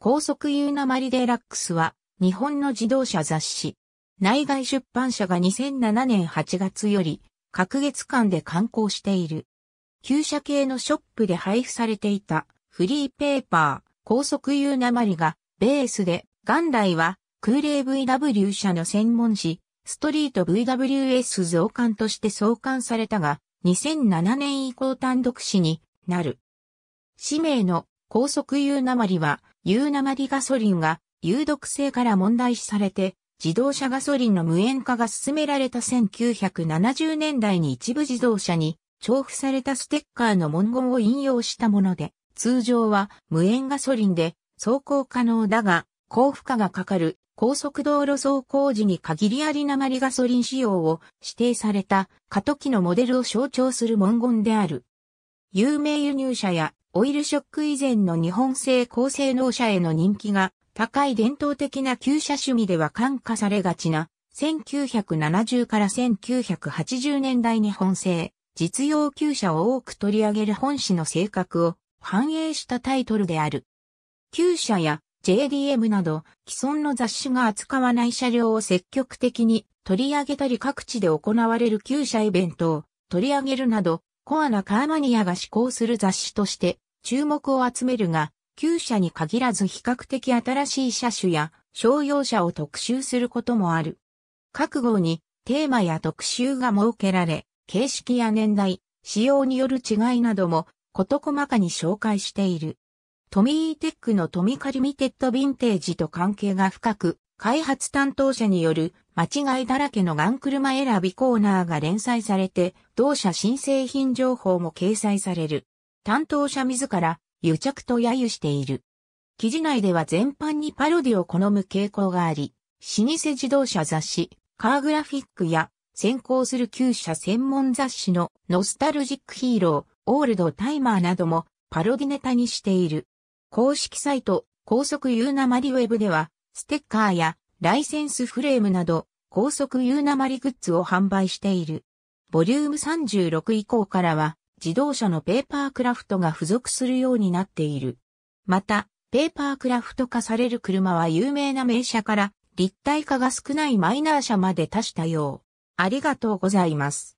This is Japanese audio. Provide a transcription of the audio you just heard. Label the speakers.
Speaker 1: 高速ユーナマリデラックスは、日本の自動車雑誌。内外出版社が2007年8月より、各月間で刊行している。旧車系のショップで配布されていた、フリーペーパー、高速ユーナマリが、ベースで、元来は、空冷 VW 社の専門誌、ストリート VWS 増刊として創刊されたが、2007年以降単独誌になる。氏名の高速ユーナマリは、有鉛ガソリンが有毒性から問題視されて、自動車ガソリンの無塩化が進められた1970年代に一部自動車に重複されたステッカーの文言を引用したもので、通常は無塩ガソリンで走行可能だが、高負荷がかかる高速道路走行時に限りあり鉛ガソリン使用を指定された過渡期のモデルを象徴する文言である。有名輸入車やオイルショック以前の日本製高性能車への人気が高い伝統的な旧車趣味では感化されがちな1970から1980年代日本製実用旧車を多く取り上げる本誌の性格を反映したタイトルである。旧車や JDM など既存の雑誌が扱わない車両を積極的に取り上げたり各地で行われる旧車イベントを取り上げるなどコアなカーマニアが志向する雑誌として注目を集めるが、旧車に限らず比較的新しい車種や商用車を特集することもある。各号にテーマや特集が設けられ、形式や年代、仕様による違いなども事細かに紹介している。トミーテックのトミカリミテッドヴィンテージと関係が深く、開発担当者による間違いだらけのガン車選びコーナーが連載されて、同社新製品情報も掲載される。担当者自ら、癒着と揶揄している。記事内では全般にパロディを好む傾向があり、老舗自動車雑誌、カーグラフィックや、先行する旧車専門雑誌のノスタルジックヒーロー、オールドタイマーなどもパロディネタにしている。公式サイト、高速ユーナマリウェブでは、ステッカーやライセンスフレームなど、高速 U なまりグッズを販売している。ボリューム36以降からは、自動車のペーパークラフトが付属するようになっている。また、ペーパークラフト化される車は有名な名車から立体化が少ないマイナー車まで足したよう。ありがとうございます。